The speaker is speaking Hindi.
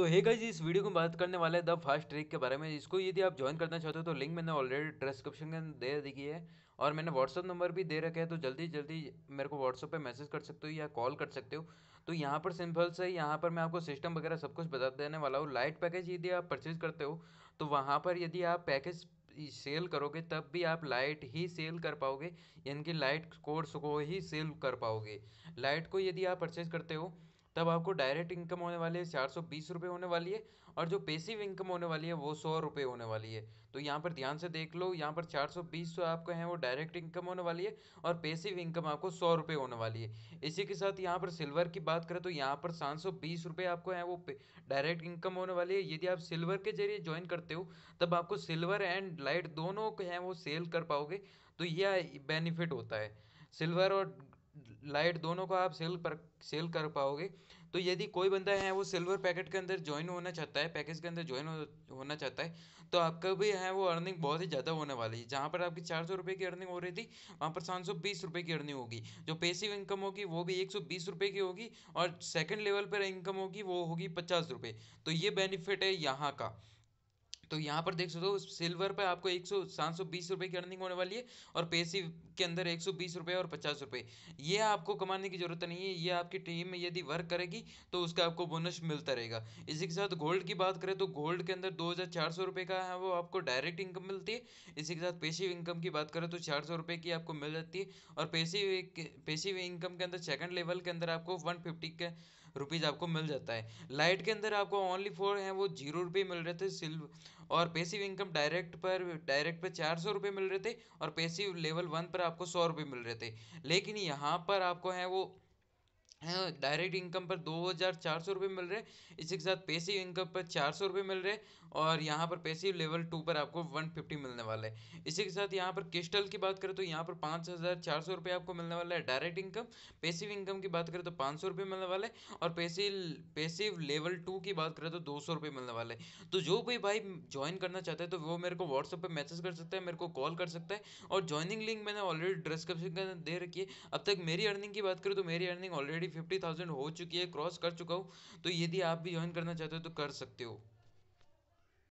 तो हे गाइस इस वीडियो में बात करने वाले द फास्ट ट्रैक के बारे में इसको यदि आप ज्वाइन करना चाहते हो तो लिंक मैंने ऑलरेडी डिस्क्रिप्शन में दे दी है और मैंने व्हाट्सअप नंबर भी दे रखा है तो जल्दी जल्दी मेरे को व्हाट्सअप पे मैसेज कर सकते हो या कॉल कर सकते हो तो यहाँ पर सिंपल से यहाँ पर मैं आपको सिस्टम वगैरह सब कुछ बता देने वाला हूँ लाइट पैकेज यदि आप परचेज करते हो तो वहाँ पर यदि आप पैकेज सेल करोगे तब भी आप लाइट ही सेल कर पाओगे यानी कि लाइट कोर्स को ही सेल कर पाओगे लाइट को यदि आप परचेज करते हो तब आपको डायरेक्ट इनकम होने वाली है चार सौ बीस रुपये होने वाली है और जो पेसिव इनकम होने वाली है वो सौ रुपये होने वाली है तो यहाँ पर ध्यान से देख लो यहाँ पर चार सौ बीस सौ आपका है वो डायरेक्ट इनकम होने वाली है और पेसिव इनकम आपको सौ रुपये होने वाली है इसी के साथ यहाँ पर सिल्वर की बात करें तो यहाँ पर सात सौ बीस रुपये आपको है वो डायरेक्ट इनकम होने वाली है यदि आप सिल्वर के जरिए ज्वाइन करते हो तब आपको सिल्वर एंड लाइट दोनों हैं वो सेल कर पाओगे तो यह बेनिफिट होता है सिल्वर और लाइट दोनों को आप सेल पर सेल कर पाओगे तो यदि कोई बंदा है वो सिल्वर पैकेट के अंदर ज्वाइन होना चाहता है पैकेज के अंदर ज्वाइन हो, होना चाहता है तो आपका भी है वो अर्निंग बहुत ही ज़्यादा होने वाली है जहाँ पर आपकी चार सौ रुपये की अर्निंग हो रही थी वहाँ पर सात सौ बीस रुपये की अर्निंग होगी जो पेसिव इनकम होगी वो भी एक सौ बीस रुपये की होगी और सेकेंड लेवल पर इनकम होगी वो होगी पचास रुपये तो ये बेनिफिट है यहाँ का तो यहाँ पर देख सकते हो सिल्वर पर आपको एक सौ सात सौ बीस की अर्निंग होने वाली है और पेसी के अंदर एक सौ बीस रुपये और पचास रुपये ये आपको कमाने की ज़रूरत नहीं है ये आपकी टीम में यदि वर्क करेगी तो उसका आपको बोनस मिलता रहेगा इसी के साथ गोल्ड की बात करें तो गोल्ड के अंदर दो हज़ार चार सौ रुपये का है वो आपको डायरेक्ट इनकम मिलती है इसी के साथ पेशिव इनकम की बात करें तो चार सौ रुपये की आपको मिल जाती है और पेशिव पेशिव इनकम के अंदर सेकंड लेवल के अंदर आपको वन फिफ्टी के रुपीज़ आपको मिल जाता है लाइट के अंदर आपको ओनली फोर हैं वो जीरो रुपये मिल रहे थे सिल्वर और पेसिव इनकम डायरेक्ट पर डायरेक्ट पर चार सौ रुपये मिल रहे थे और पेसिव लेवल वन पर आपको सौ रुपये मिल रहे थे लेकिन यहाँ पर आपको हैं वो डायरेक्ट इनकम पर दो हज़ार चार सौ रुपये मिल रहे हैं इसी के साथ पेसिव इनकम पर चार सौ रुपये मिल रहे हैं और यहाँ पर पेसिव लेवल टू पर आपको वन फिफ्टी मिलने वाला है इसी के साथ यहाँ पर क्रिस्टल की बात करें तो यहाँ पर पाँच हज़ार चार सौ रुपये आपको मिलने वाला है डायरेक्ट इनकम पेसिव इनकम की बात करें तो पाँच सौ रुपये मिलने वाले और पेसिव पेसिव लेवल टू की बात करें तो दो सौ रुपये मिलने वाला है तो जो कोई भाई ज्वाइन करना चाहता है तो वो मेरे को व्हाट्सअप पर मैसेज कर सकता है मेरे को कॉल कर सकता है और ज्वाइनिंग लिंक मैंने ऑलरेडी डिस्क्रिप्शन दे रखी है अब तक मेरी अर्निंग की बात करें तो मेरी अर्निंग ऑलरेडी फिफ्टी थाउजेंड हो चुकी है क्रॉस कर चुका हूँ तो यदि आप भी ज्वाइन करना चाहते हो तो कर सकते हो